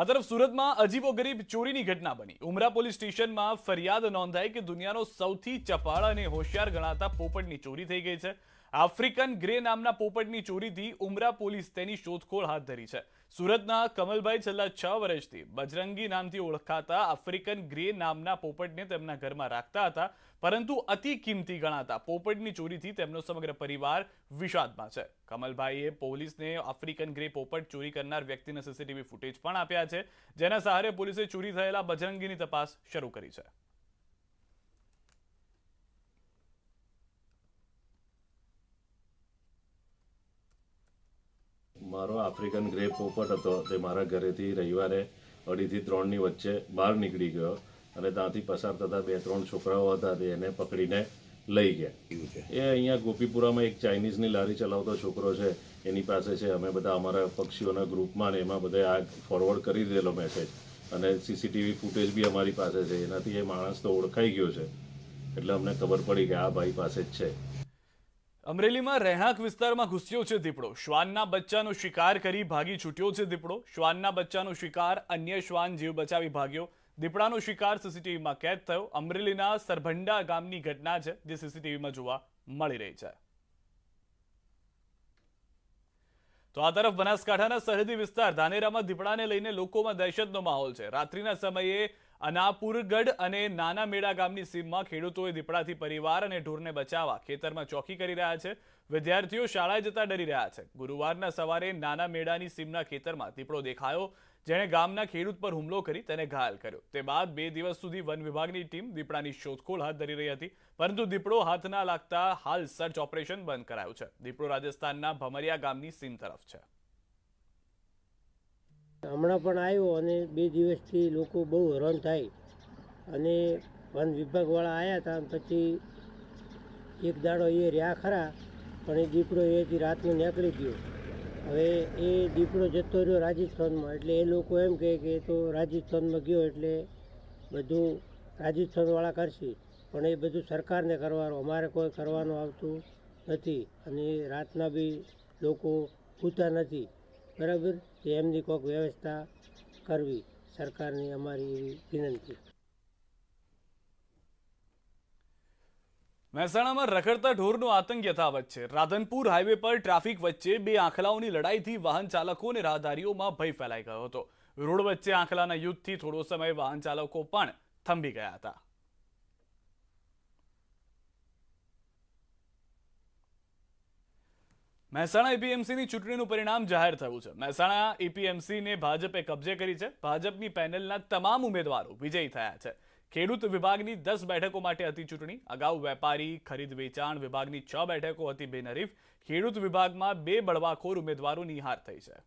આ તરફ સુરતમાં અજીબો ગરીબ ચોરીની ઘટના બની ઉમરા પોલીસ સ્ટેશનમાં ફરિયાદ નોંધાઈ કે દુનિયાનો સૌથી ચપાળ અને હોશિયાર ગણાતા પોપટની ચોરી થઈ ગઈ છે આફ્રિકન ગ્રે નામના પોપટની ચોરીથી ઉમરા પોલીસ તેની શોધખોળ હાથ ધરી છે સુરતના કમલભાઈ છેલ્લા છ વર્ષથી બજરંગી નામથી ઓળખાતા આફ્રિકન ગ્રે નામના પોપટને તેમના ઘરમાં રાખતા હતા પરંતુ અતિ કિંમતી ગણાતા પોપટની ચોરીથી તેમનો સમગ્ર પરિવાર વિષાદમાં છે કમલભાઈએ પોલીસને આફ્રિકન ગ્રે પોપટ ચોરી કરનાર વ્યક્તિના સીસીટીવી ફૂટેજ પણ આપ્યા છે જેના સહારે પોલીસે ચોરી થયેલા બજરંગીની તપાસ શરૂ કરી છે મારો આફ્રિકન ગ્રે પોપટ હતો તે મારા ઘરેથી રવિવારે અઢીથી ત્રણની વચ્ચે બહાર નીકળી ગયો અને ત્યાંથી પસાર થતા બે ત્રણ છોકરાઓ હતા તે એને પકડીને લઈ ગયા એ અહીંયા ગોપીપુરામાં એક ચાઇનીઝની લારી ચલાવતો છોકરો છે એની પાસે છે અમે બધા અમારા પક્ષીઓના ગ્રુપમાં ને એમાં બધા આ ફોરવર્ડ કરી દીધેલો મેસેજ અને સીસીટીવી ફૂટેજ બી અમારી પાસે છે એનાથી એ માણસ તો ઓળખાઈ ગયો છે એટલે અમને ખબર પડી કે આ ભાઈ પાસે જ છે અમરેલીમાં રહેણાંક વિસ્તારમાં ઘૂસ્યો છે દીપડો શ્વાનના બચ્ચાનો શિકાર કરી ભાગી છૂટ્યો છે દીપડો શ્વાનના બચ્ચાનો શિકાર અન્ય શ્વાન જીવ બચાવી ભાગ્યો દીપડાનો શિકાર સીસીટીવીમાં કેદ થયો અમરેલીના સરભંડા ગામની ઘટના છે જે સીસીટીવીમાં જોવા મળી રહી છે તો આ તરફ બનાસકાંઠાના સરહદી વિસ્તાર ધાનેરામાં દીપડાને લઈને લોકોમાં દહેશતનો માહોલ છે રાત્રિના સમયે અનાપુરગઢ અને નાના મેળા ગામની સીમમાં ખેડૂતોએ દીપડાથી પરિવાર અને ઢોરને બચાવવા ખેતરમાં ચોકી કરી રહ્યા છે વિદ્યાર્થીઓ શાળાએ જતા ડરી રહ્યા છે ગુરુવારના સવારે નાના મેળાની સીમના ખેતરમાં દીપડો દેખાયો જેણે ગામના ખેડૂત પર હુમલો કરી તેને ઘાયલ કર્યો તે બાદ બે દિવસ સુધી વન વિભાગની ટીમ દીપડાની શોધખોળ હાથ ધરી રહી હતી પરંતુ દીપડો હાથ ના લાગતા હાલ સર્ચ ઓપરેશન બંધ કરાયું છે દીપડો રાજસ્થાનના ભમરિયા ગામની સીમ તરફ છે હમણાં પણ આવ્યો અને બે દિવસથી લોકો બહુ હેરાન થાય અને વન વિભાગવાળા આવ્યા હતા પછી એક દાડો એ રહ્યા ખરા પણ એ દીપડો એથી રાતનો નીકળી ગયો હવે એ દીપડો જતો રહ્યો રાજસ્થાનમાં એટલે એ લોકો એમ કહે કે તો રાજસ્થાનમાં ગયો એટલે બધું રાજસ્થાનવાળા કરશે પણ એ બધું સરકારને કરવાનું અમારે કોઈ કરવાનું આવતું નથી અને રાતના બી લોકો સૂતા નથી બરાબર એમની કોઈક વ્યવસ્થા કરવી સરકારની અમારી એવી વિનંતી મહેસાણામાં રખડતા ઢોરનો આતંક યથાવત છે રાધનપુર હાઈવે પર ટ્રાફિક વચ્ચે બે આંખલાઓની લડાઈથી વાહન ચાલકો અને રાહદારીઓમાં ભય ફેલાઈ ગયો હતો રોડ વચ્ચે આંખલાના યુદ્ધથી થોડો સમય વાહન ચાલકો પણ થંભી ગયા હતા મહેસાણા એપીએમસીની e ચૂંટણીનું પરિણામ જાહેર થયું છે મહેસાણા એપીએમસીને e ભાજપે કબજે કરી છે ભાજપની પેનલના તમામ ઉમેદવારો વિજયી થયા છે ખેડૂત વિભાગની દસ બેઠકો માટે હતી ચૂંટણી અગાઉ વેપારી ખરીદ વેચાણ વિભાગની છ બેઠકો હતી બેનરીફ ખેડૂત વિભાગમાં બે બળવાખોર ઉમેદવારો નિહાર થઈ છે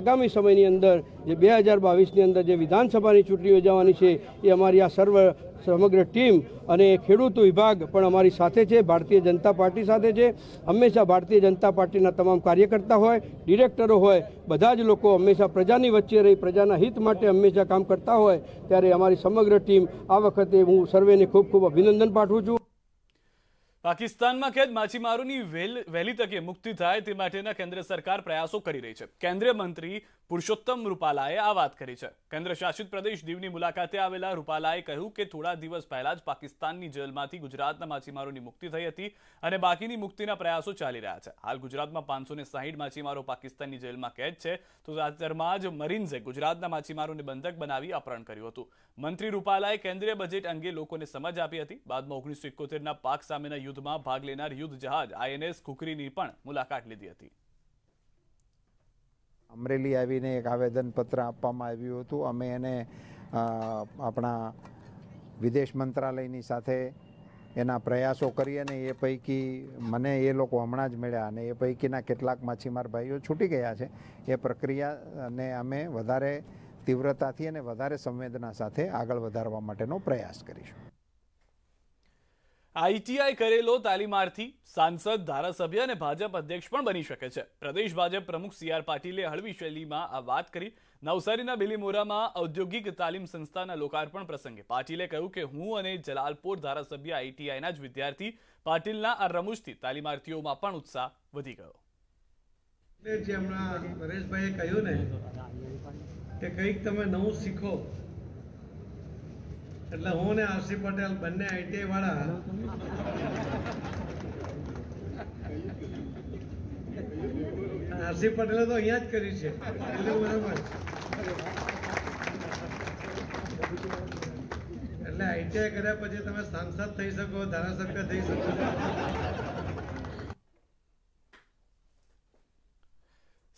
આગામી સમયની અંદર જે બે હજાર બાવીસની અંદર જે વિધાનસભાની ચૂંટણી યોજાવાની છે એ અમારી આ સર્વ સમગ્ર ટીમ અને ખેડૂત વિભાગ પણ અમારી સાથે છે ભારતીય જનતા પાર્ટી સાથે છે હંમેશા ભારતીય જનતા પાર્ટીના તમામ કાર્યકર્તા હોય ડિરેક્ટરો હોય બધા જ લોકો હંમેશા પ્રજાની વચ્ચે રહી પ્રજાના હિત માટે હંમેશા કામ કરતા હોય ત્યારે અમારી સમગ્ર ટીમ આ વખતે હું સર્વેને ખૂબ ખૂબ અભિનંદન પાઠવું છું પાકિસ્તાનમાં કેદ માછીમારોની વહેલી તકે મુક્તિ થાય તે માટેના કેન્દ્ર સરકાર પ્રયાસો કરી રહી છે કેન્દ્રીય મંત્રી પુરુષોત્તમ રૂપાલાએ આ વાત કરી છે કેન્દ્ર શાસિત પ્રદેશ દીવની મુલાકાતે આવેલા રૂપાલાએ કહ્યું કે થોડા દિવસ પહેલા જ પાકિસ્તાનની જેલમાંથી ગુજરાતના માછીમારોની મુક્તિ થઈ હતી અને બાકીની મુક્તિના પ્રયાસો ચાલી રહ્યા છે હાલ ગુજરાતમાં પાંચસો માછીમારો પાકિસ્તાનની જેલમાં કેદ છે તો તાજેતરમાં જ મરીન્ઝે ગુજરાતના માછીમારોને બંધક બનાવી અપહરણ કર્યું હતું મંત્રી રૂપાલાએ કેન્દ્રીય બજેટ અંગે લોકોને સમજ આપી હતી બાદમાં ઓગણીસો એકોતેરના પાક સામેના યુદ્ધમાં ભાગ લેનાર યુદ્ધ જહાજ આઈએનએસ ખુકરીની પણ મુલાકાત લીધી હતી અમરેલી આવીને એક આવેદનપત્ર આપવામાં આવ્યું હતું અમે એને આપણા વિદેશ મંત્રાલયની સાથે એના પ્રયાસો કરીએ અને એ પૈકી મને એ લોકો હમણાં જ મળ્યા અને એ પૈકીના કેટલાક માછીમાર ભાઈઓ છૂટી ગયા છે એ પ્રક્રિયાને અમે વધારે તીવ્રતાથી અને વધારે સંવેદના સાથે આગળ વધારવા માટેનો પ્રયાસ કરીશું આઈટીઆઈ કરેલો તાલીમાર્થી સાંસદ ધારાસભ્ય અને ભાજપ અધ્યક્ષ પણ બની શકે છે પ્રદેશ ભાજપ પ્રમુખ સી આર પાટીલે હળવી શૈલીમાં આ વાત કરી નવસારીના બિલીમોરામાં ઔદ્યોગિક તાલીમ સંસ્થાના લોકાર્પણ પ્રસંગે પાટીલે કહ્યું કે હું અને જલાલપોર ધારાસભ્ય આઈટીઆઈના જ વિદ્યાર્થી પાટીલના આ રમૂજથી તાલીમાર્થીઓમાં પણ ઉત્સાહ વધી ગયો જે હમણાં પરેશભાઈએ કહ્યું ને કે કંઈક તમે નવું શીખો એટલે હું ને આરસી પટેલ બંને આઈટીઆઈ વાળા આરસી પટેલે તો અહીંયા જ કરી છે એટલે બરાબર એટલે આઈટીઆઈ કર્યા પછી તમે સાંસદ થઈ શકો ધારાસભ્ય થઈ શકો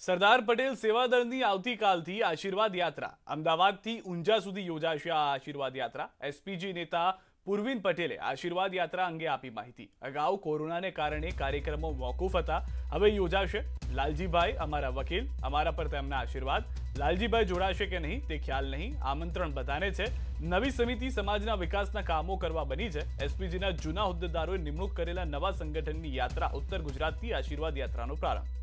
સરદાર પટેલ સેવાદળની આવતીકાલથી આશીર્વાદ યાત્રા અમદાવાદથી ઊંઝા સુધી યોજાશે આ આશીર્વાદ યાત્રા એસપીજી નેતા પૂર્વિન પટેલે આશીર્વાદ યાત્રા અંગે આપી માહિતી અગાઉ કોરોનાને કારણે કાર્યક્રમો મોકૂફ હતા હવે યોજાશે લાલજીભાઈ અમારા વકીલ અમારા પર તેમના આશીર્વાદ લાલજીભાઈ જોડાશે કે નહીં તે ખ્યાલ નહીં આમંત્રણ બધાને છે નવી સમિતિ સમાજના વિકાસના કામો કરવા બની છે એસપીજીના જૂના હોદ્દેદારોએ નિમણૂક કરેલા નવા સંગઠનની યાત્રા ઉત્તર ગુજરાતથી આશીર્વાદ યાત્રાનો પ્રારંભ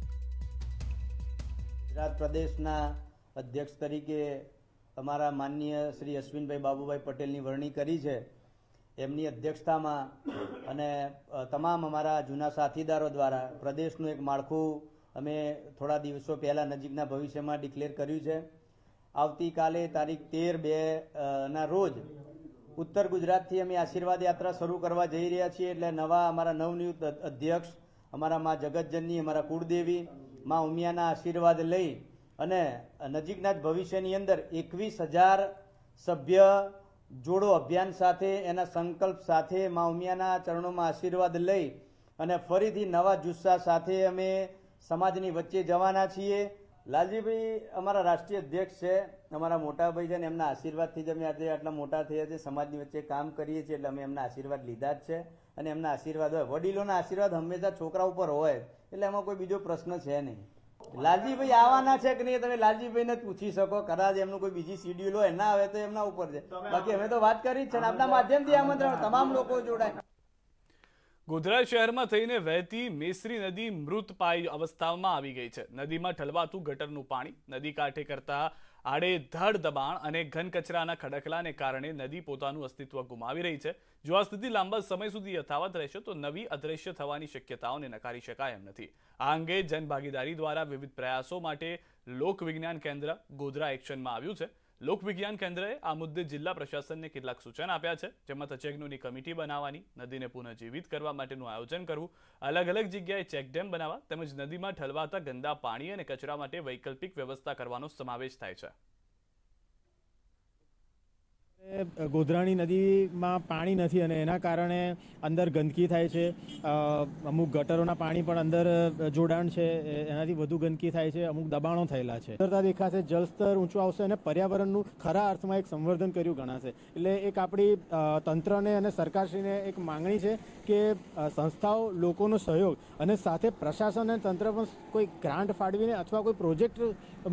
ગુજરાત પ્રદેશના અધ્યક્ષ તરીકે અમારા માનનીય શ્રી અશ્વિનભાઈ બાબુભાઈ પટેલની વરણી કરી છે એમની અધ્યક્ષતામાં અને તમામ અમારા જૂના સાથીદારો દ્વારા પ્રદેશનું એક માળખું અમે થોડા દિવસો પહેલાં નજીકના ભવિષ્યમાં ડિક્લેર કર્યું છે આવતીકાલે તારીખ તેર બે ના રોજ ઉત્તર ગુજરાતથી અમે આશીર્વાદ યાત્રા શરૂ કરવા જઈ રહ્યા છીએ એટલે નવા અમારા નવનિયુક્ત અધ્યક્ષ અમારા મા જગતજનની અમારા કુળદેવી માં ઉમિયાના આશીર્વાદ લઈ અને નજીકના જ ભવિષ્યની અંદર એકવીસ હજાર સભ્ય જોડો અભિયાન સાથે એના સંકલ્પ સાથે માં ઉમિયાના ચરણોમાં આશીર્વાદ લઈ અને ફરીથી નવા જુસ્સા સાથે અમે સમાજની વચ્ચે જવાના છીએ લાલજીભાઈ અમારા રાષ્ટ્રીય અધ્યક્ષ છે અમારા મોટાભાઈ છે ને એમના આશીર્વાદથી જ અમે આજે આટલા મોટા થયા છે સમાજની વચ્ચે કામ કરીએ છીએ એટલે અમે એમના આશીર્વાદ લીધા જ છે અને એમના આશીર્વાદ હોય વડીલોના આશીર્વાદ હંમેશા છોકરા ઉપર હોય એટલે એમાં કોઈ બીજો પ્રશ્ન છે નહીં લાલજીભાઈ આવવાના છે કે નહીં તમે ને પૂછી શકો કદાચ એમનું કોઈ બીજી શિડ્યુલ હોય ના આવે તો એમના ઉપર છે બાકી અમે તો વાત કરી જ છે આપના માધ્યમથી આમંત્રણ તમામ લોકો જોડાય ગોધરા શહેરમાં થઈને વહેતી મેસરી નદી મૃત પાય અવસ્થામાં આવી ગઈ છે નદીમાં ઠલવાતું ગટરનું પાણી નદી કાંઠે કરતા આડેધડ દબાણ અને ઘન કચરાના ખડકલાને કારણે નદી પોતાનું અસ્તિત્વ ગુમાવી રહી છે જો આ સ્થિતિ લાંબા સમય સુધી યથાવત રહેશે તો નવી અદ્રશ્ય થવાની શક્યતાઓને નકારી શકાય એમ નથી આ અંગે જનભાગીદારી દ્વારા વિવિધ પ્રયાસો માટે લોકવિજ્ઞાન કેન્દ્ર ગોધરા એક્શનમાં આવ્યું છે લોક વિજ્ઞાન કેન્દ્રએ આ મુદ્દે જિલ્લા પ્રશાસનને કેટલાક સૂચન આપ્યા છે જેમાં તચેગનુની કમિટી બનાવવાની નદીને પુનઃજીવિત કરવા માટેનું આયોજન કરવું અલગ અલગ જગ્યાએ ચેકડેમ બનાવવા તેમજ નદીમાં ઠલવાતા ગંદા પાણી અને કચરા માટે વૈકલ્પિક વ્યવસ્થા કરવાનો સમાવેશ થાય છે ગોધરાણી નદીમાં પાણી નથી અને એના કારણે અંદર ગંદકી થાય છે અમુક ગટરોના પાણી પણ અંદર જોડાણ છે એનાથી વધુ ગંદકી થાય છે અમુક દબાણો થયેલા છે સુંદરતા દેખાશે જળસ્તર ઊંચું આવશે અને પર્યાવરણનું ખરા અર્થમાં એક સંવર્ધન કર્યું ગણાશે એટલે એક આપણી તંત્રને અને સરકારશ્રીને એક માંગણી છે કે સંસ્થાઓ લોકોનો સહયોગ અને સાથે પ્રશાસન અને તંત્ર પણ કોઈ ગ્રાન્ટ ફાળવીને અથવા કોઈ પ્રોજેક્ટ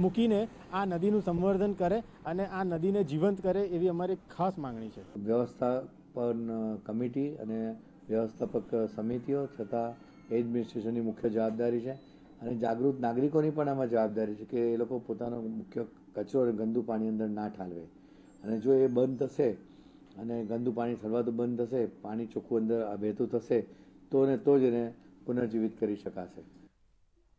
મૂકીને આ નદીનું સંવર્ધન કરે અને આ નદીને જીવંત કરે એવી અમારી ખાસ માંગણી છે વ્યવસ્થાપન કમિટી અને વ્યવસ્થાપક સમિતિઓ છતાં એડમિનિસ્ટ્રેશનની મુખ્ય જવાબદારી છે અને જાગૃત નાગરિકોની પણ આમાં જવાબદારી છે કે એ લોકો પોતાનો મુખ્ય કચરો અને ગંદુ પાણી અંદર ના ઠાલવે અને જો એ બંધ થશે અને ગંદુ પાણી ઠલવાતું બંધ થશે પાણી ચોખ્ખું અંદર વહેતું થશે તો ને તો જ એને પુનર્જીવિત કરી શકાશે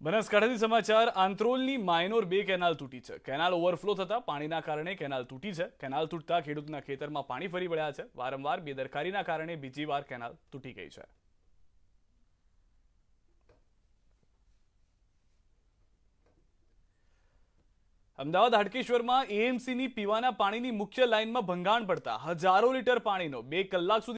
બનાસકાંઠાથી સમાચાર આંત્રોલની માઇનોર બે કેનાલ તૂટી છે કેનાલ ઓવરફ્લો થતા પાણીના કારણે કેનાલ તૂટી છે કેનાલ તૂટતા ખેડૂતના ખેતરમાં પાણી ફરી વળ્યા છે વારંવાર બેદરકારીના કારણે બીજી વાર કેનાલ તૂટી ગઈ છે અમદાવાદ હાટકેશ્વરમાં એએમસીની પીવાના પાણીની મુખ્ય લાઇનમાં ભંગાણ પડતા હજારો લીટર પાણીનો બે કલાક સુધી